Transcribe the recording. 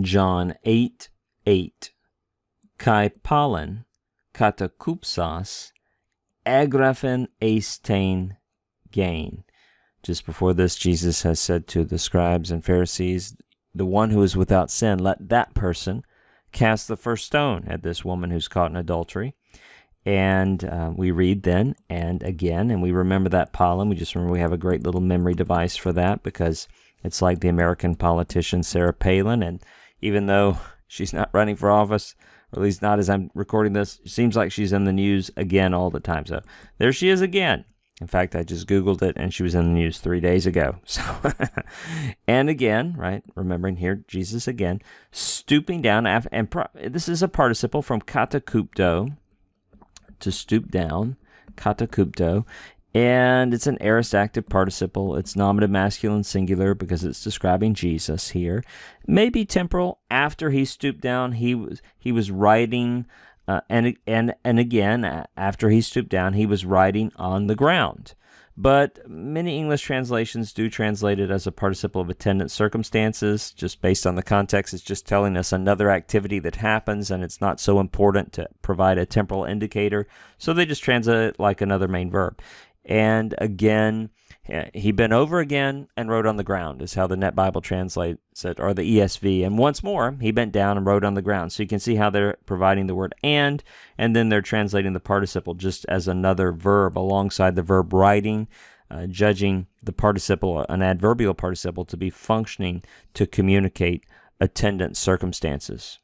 John 8, 8. Kai pollen, katakupsas, agraphen estain gain. Just before this, Jesus has said to the scribes and Pharisees, The one who is without sin, let that person cast the first stone at this woman who's caught in adultery. And uh, we read then and again, and we remember that pollen. We just remember we have a great little memory device for that because it's like the American politician Sarah Palin and even though she's not running for office, or at least not as I'm recording this. It seems like she's in the news again all the time. So there she is again. In fact, I just Googled it and she was in the news three days ago. So, and again, right, remembering here, Jesus again, stooping down, and this is a participle from katakupto, to stoop down, katakupto, and it's an aorist active participle. It's nominative masculine singular because it's describing Jesus here. Maybe temporal. After he stooped down, he was he was riding, uh, and and and again after he stooped down, he was riding on the ground. But many English translations do translate it as a participle of attendant circumstances. Just based on the context, it's just telling us another activity that happens, and it's not so important to provide a temporal indicator. So they just translate it like another main verb and again eh, he bent over again and wrote on the ground is how the net bible translates it or the esv and once more he bent down and wrote on the ground so you can see how they're providing the word and and then they're translating the participle just as another verb alongside the verb writing uh, judging the participle an adverbial participle to be functioning to communicate attendant circumstances